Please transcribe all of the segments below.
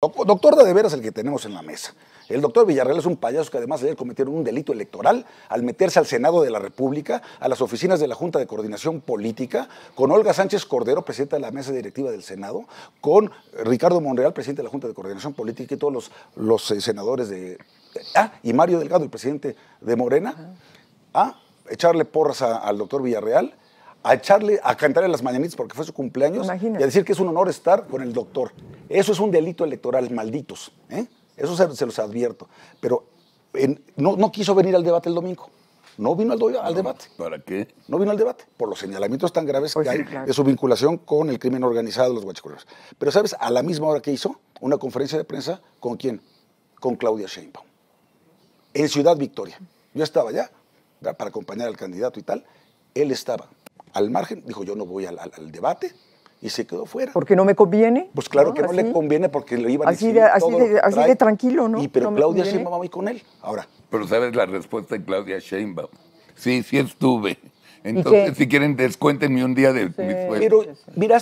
Doctor de veras el que tenemos en la mesa. El doctor Villarreal es un payaso que además ayer cometieron un delito electoral al meterse al Senado de la República, a las oficinas de la Junta de Coordinación Política, con Olga Sánchez Cordero, presidenta de la mesa directiva del Senado, con Ricardo Monreal, presidente de la Junta de Coordinación Política y todos los, eh, senadores de... Ah, y Mario Delgado, el presidente de Morena, a echarle porras al doctor Villarreal a echarle, a cantar en las mañanitas porque fue su cumpleaños y a decir que es un honor estar con el doctor. Eso es un delito electoral, malditos. ¿eh? Eso se, los advierto. Pero no, no, quiso venir al debate el domingo. No vino al, debate. ¿Para qué? No vino al debate, por los señalamientos tan graves pues que hay de su vinculación con el crimen organizado de los guachicoleros. Pero, ¿sabes? A la misma hora que hizo una conferencia de prensa, ¿con quién? Con Claudia Sheinbaum. En Ciudad Victoria. Yo estaba allá para acompañar al candidato y tal. Él estaba al margen, dijo yo no voy al, debate, y se quedó fuera. ¿Porque no me conviene? Pues claro que no le conviene porque le iban a decir así de, tranquilo, ¿no? Y pero Claudia Sheinbaum va con él ahora. Pero sabes la respuesta de Claudia Sheinbaum. Sí, sí estuve. Entonces, si quieren, descuéntenme un día de mi Pero,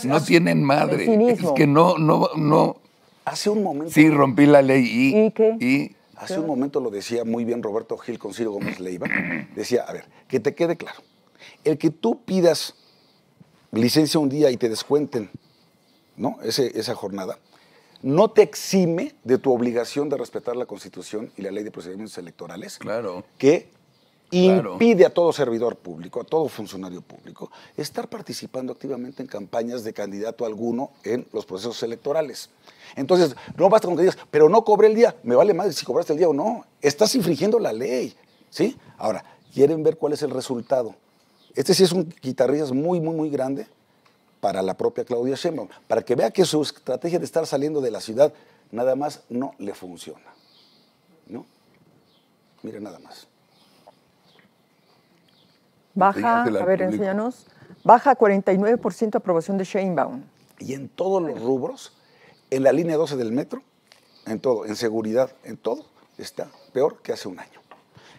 no tienen madre. Es que no, no, no. Hace un momento. Sí, rompí la ley y. ¿Y qué? hace un momento lo decía muy bien Roberto Gil con Ciro Gómez Leiva. Decía, a ver, que te quede claro el que tú pidas licencia un día y te descuenten ¿no? esa jornada, no te exime de tu obligación de respetar la Constitución y la ley de procedimientos electorales, claro. que impide a todo servidor público, a todo funcionario público, estar participando activamente en campañas de candidato alguno en los procesos electorales. Entonces, no basta con que digas, pero no cobré el día, me vale más si cobraste el día o no, estás infringiendo la ley, ¿sí? Ahora, quieren ver cuál es el resultado este sí es un guitarrista muy, muy, muy grande para la propia Claudia Sheinbaum, para que vea que su estrategia de estar saliendo de la ciudad nada más no le funciona. ¿No? Mira nada más. Baja, a ver, enséñanos. Baja 49% aprobación de Sheinbaum. Y en todos los rubros, en la línea 12 del metro, en todo, en seguridad, en todo, está peor que hace un año.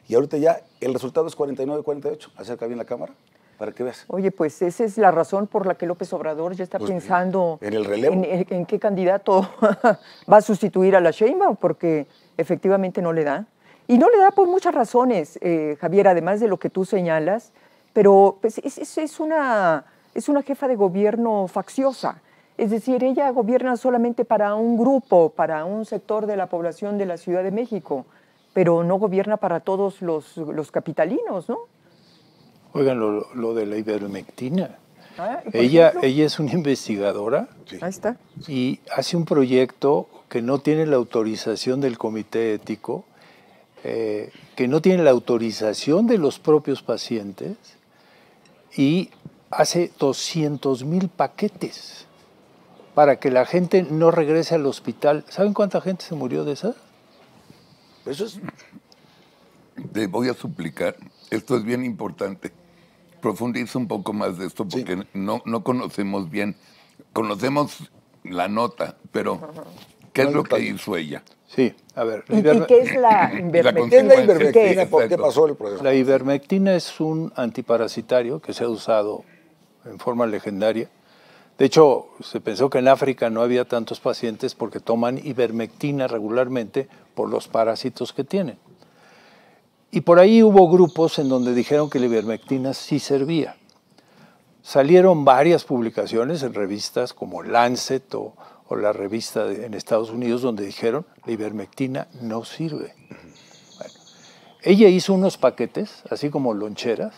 Y ahorita ya el resultado es 49-48. Acerca bien la cámara para que veas. Oye, pues esa es la razón por la que López Obrador ya está pues, pensando en el En, qué candidato va a sustituir a la Sheinbaum, porque efectivamente no le da. Y no le da por muchas razones, eh, Javier, además de lo que tú señalas, pero pues, es, es, una, es una jefa de gobierno facciosa. Es decir, ella gobierna solamente para un grupo, para un sector de la población de la Ciudad de México, pero no gobierna para todos los, los capitalinos, ¿no? Oigan, lo, de la ivermectina. Ah, ella, ella es una investigadora y hace un proyecto que no tiene la autorización del comité ético, eh, que no tiene la autorización de los propios pacientes y hace 200 mil paquetes para que la gente no regrese al hospital. ¿Saben cuánta gente se murió de esa? Eso es... Te voy a suplicar, esto es bien importante profundiza un poco más de esto porque no, no conocemos bien, conocemos la nota, pero ¿qué es lo que hizo ella? Sí, a ver. ¿Y, qué es la ivermectina? ¿Qué, qué pasó el La ivermectina es un antiparasitario que se ha usado en forma legendaria. De hecho, se pensó que en África no había tantos pacientes porque toman ivermectina regularmente por los parásitos que tienen. Y por ahí hubo grupos en donde dijeron que la ivermectina sí servía. Salieron varias publicaciones en revistas como Lancet o, la revista en Estados Unidos donde dijeron la ivermectina no sirve. ella hizo unos paquetes, así como loncheras,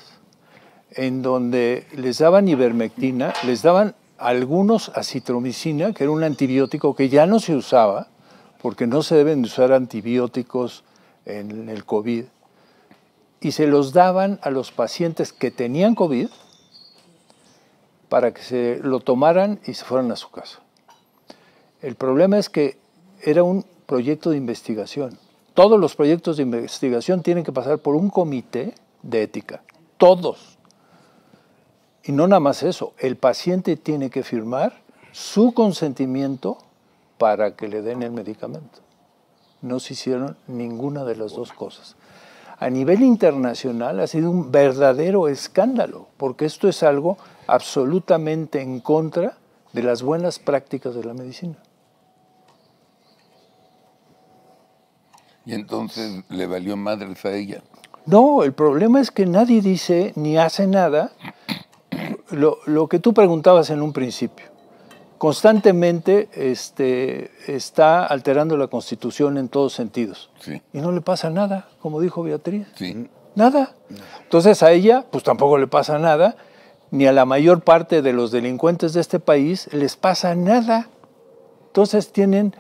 en donde les daban ivermectina, les daban algunos acitromicina, que era un antibiótico que ya no se usaba, porque no se deben usar antibióticos en el COVID y se los daban a los pacientes que tenían COVID para que se lo tomaran y se fueran a su casa. El problema es que era un proyecto de investigación. Todos los proyectos de investigación tienen que pasar por un comité de ética. Todos. Y no nada más eso, el paciente tiene que firmar su consentimiento para que le den el medicamento. No se hicieron ninguna de las dos cosas a nivel internacional ha sido un verdadero escándalo, porque esto es algo absolutamente en contra de las buenas prácticas de la medicina. ¿Y entonces le valió madres a ella? No, el problema es que nadie dice ni hace nada lo, lo que tú preguntabas en un principio constantemente este, está alterando la Constitución en todos sentidos. Y no le pasa nada, como dijo Beatriz. Nada. Entonces a ella, pues tampoco le pasa nada, ni a la mayor parte de los delincuentes de este país les pasa nada. Entonces tienen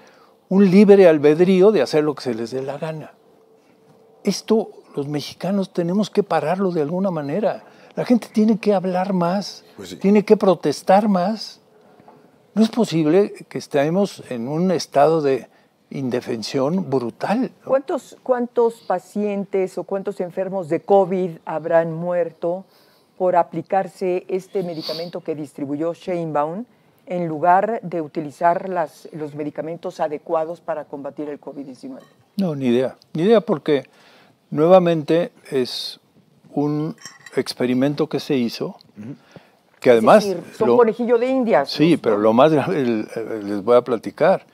un libre albedrío de hacer lo que se les dé la gana. Esto los mexicanos tenemos que pararlo de alguna manera. La gente tiene que hablar más, pues tiene que protestar más. No es posible que estemos en un estado de indefensión brutal. ¿Cuántos, ¿Cuántos pacientes o cuántos enfermos de COVID habrán muerto por aplicarse este medicamento que distribuyó Sheinbaum en lugar de utilizar los medicamentos adecuados para combatir el COVID-19? No, ni idea. Ni idea porque nuevamente es un experimento que se hizo. Que además... son de indias. Sí, pero lo más grave, les voy a platicar.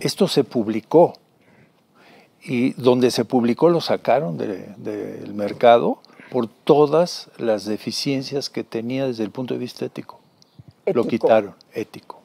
Esto se publicó y donde se publicó lo sacaron del mercado por todas las deficiencias que tenía desde el punto de vista ético. Lo quitaron, ético.